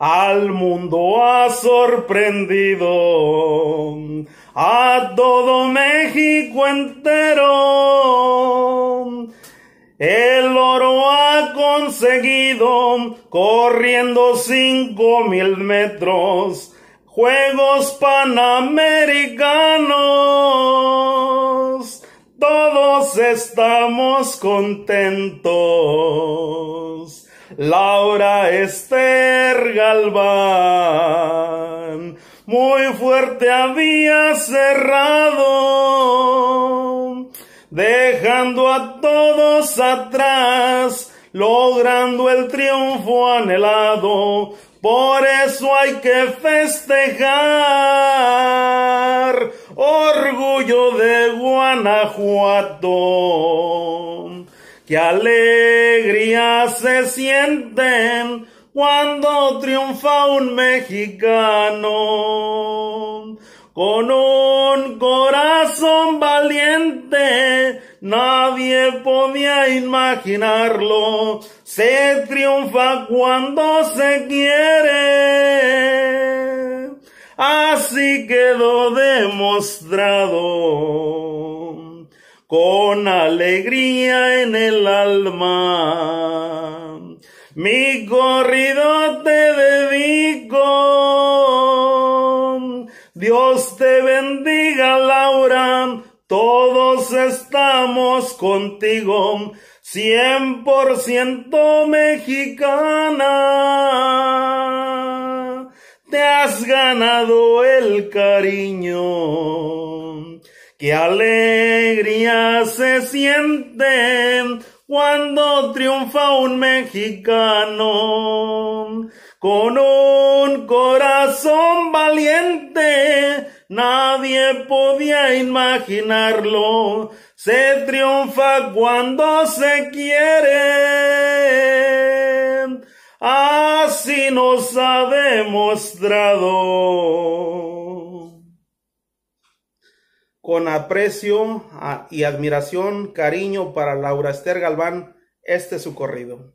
al mundo ha sorprendido, a todo México entero. El oro ha conseguido corriendo cinco mil metros, Juegos Panamericanos. Todos estamos contentos Laura Esther Galván. Muy fuerte había cerrado, dejando a todos atrás, logrando el triunfo anhelado. Por eso hay que festejar orgullo de Guanajuato. Qué alegría se sienten cuando triunfa un mexicano. Con un corazón valiente, nadie podía imaginarlo. Se triunfa cuando se quiere. Así quedó demostrado con alegría en el alma. Mi corrido te dedico. Dios te bendiga, Laura. Todos estamos contigo. 100% mexicana. Te has ganado el cariño Qué alegría se siente cuando triunfa un mexicano. Con un corazón valiente, nadie podía imaginarlo. Se triunfa cuando se quiere. Así nos ha demostrado con aprecio ah, y admiración, cariño para Laura Esther Galván, este su corrido.